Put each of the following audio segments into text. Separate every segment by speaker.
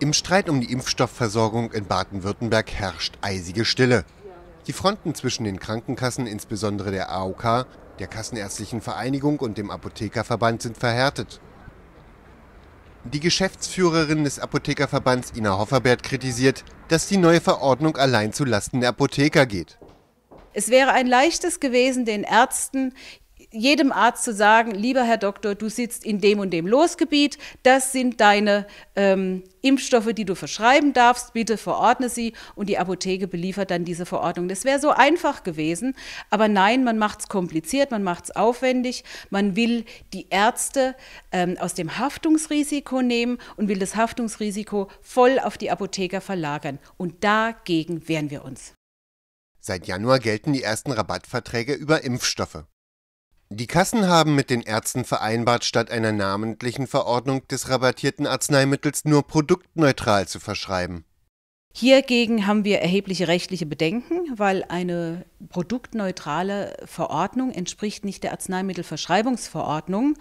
Speaker 1: Im Streit um die Impfstoffversorgung in Baden-Württemberg herrscht eisige Stille. Die Fronten zwischen den Krankenkassen, insbesondere der AOK, der Kassenärztlichen Vereinigung und dem Apothekerverband sind verhärtet. Die Geschäftsführerin des Apothekerverbands Ina Hofferbert kritisiert, dass die neue Verordnung allein zu Lasten der Apotheker geht.
Speaker 2: Es wäre ein leichtes gewesen, den Ärzten jedem Arzt zu sagen, lieber Herr Doktor, du sitzt in dem und dem Losgebiet, das sind deine ähm, Impfstoffe, die du verschreiben darfst, bitte verordne sie und die Apotheke beliefert dann diese Verordnung. Das wäre so einfach gewesen, aber nein, man macht es kompliziert, man macht es aufwendig, man will die Ärzte ähm, aus dem Haftungsrisiko nehmen und will das Haftungsrisiko voll auf die Apotheker verlagern und dagegen wehren wir uns.
Speaker 1: Seit Januar gelten die ersten Rabattverträge über Impfstoffe. Die Kassen haben mit den Ärzten vereinbart, statt einer namentlichen Verordnung des rabattierten Arzneimittels nur produktneutral zu verschreiben.
Speaker 2: Hiergegen haben wir erhebliche rechtliche Bedenken, weil eine produktneutrale Verordnung entspricht nicht der Arzneimittelverschreibungsverordnung.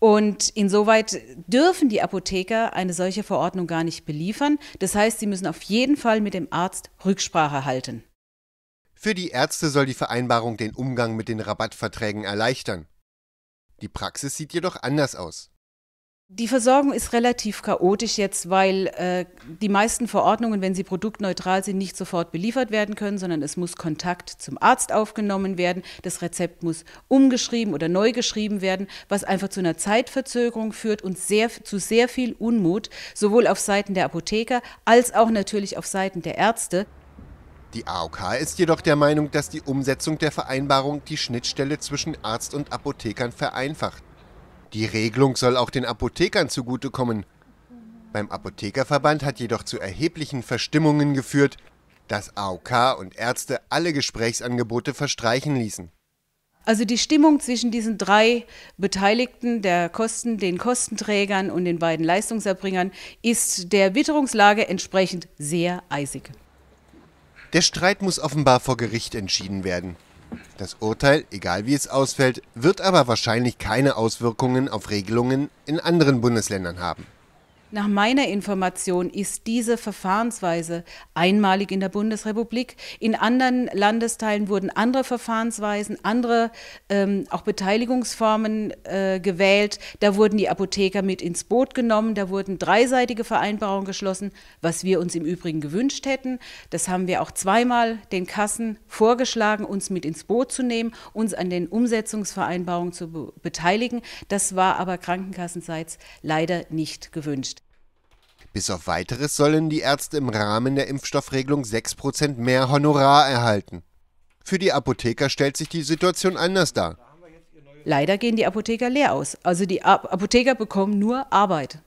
Speaker 2: Und insoweit dürfen die Apotheker eine solche Verordnung gar nicht beliefern. Das heißt, sie müssen auf jeden Fall mit dem Arzt Rücksprache halten.
Speaker 1: Für die Ärzte soll die Vereinbarung den Umgang mit den Rabattverträgen erleichtern. Die Praxis sieht jedoch anders aus.
Speaker 2: Die Versorgung ist relativ chaotisch jetzt, weil äh, die meisten Verordnungen, wenn sie produktneutral sind, nicht sofort beliefert werden können, sondern es muss Kontakt zum Arzt aufgenommen werden. Das Rezept muss umgeschrieben oder neu geschrieben werden, was einfach zu einer Zeitverzögerung führt und sehr, zu sehr viel Unmut, sowohl auf Seiten der Apotheker als auch natürlich auf Seiten der Ärzte.
Speaker 1: Die AOK ist jedoch der Meinung, dass die Umsetzung der Vereinbarung die Schnittstelle zwischen Arzt und Apothekern vereinfacht. Die Regelung soll auch den Apothekern zugutekommen. Beim Apothekerverband hat jedoch zu erheblichen Verstimmungen geführt, dass AOK und Ärzte alle Gesprächsangebote verstreichen ließen.
Speaker 2: Also die Stimmung zwischen diesen drei Beteiligten, der Kosten, den Kostenträgern und den beiden Leistungserbringern, ist der Witterungslage entsprechend sehr eisig.
Speaker 1: Der Streit muss offenbar vor Gericht entschieden werden. Das Urteil, egal wie es ausfällt, wird aber wahrscheinlich keine Auswirkungen auf Regelungen in anderen Bundesländern haben.
Speaker 2: Nach meiner Information ist diese Verfahrensweise einmalig in der Bundesrepublik. In anderen Landesteilen wurden andere Verfahrensweisen, andere ähm, auch Beteiligungsformen äh, gewählt. Da wurden die Apotheker mit ins Boot genommen, da wurden dreiseitige Vereinbarungen geschlossen, was wir uns im Übrigen gewünscht hätten. Das haben wir auch zweimal den Kassen vorgeschlagen, uns mit ins Boot zu nehmen, uns an den Umsetzungsvereinbarungen zu be beteiligen. Das war aber krankenkassenseits leider nicht gewünscht.
Speaker 1: Bis auf weiteres sollen die Ärzte im Rahmen der Impfstoffregelung 6% mehr Honorar erhalten. Für die Apotheker stellt sich die Situation anders dar.
Speaker 2: Leider gehen die Apotheker leer aus. Also die Apotheker bekommen nur Arbeit.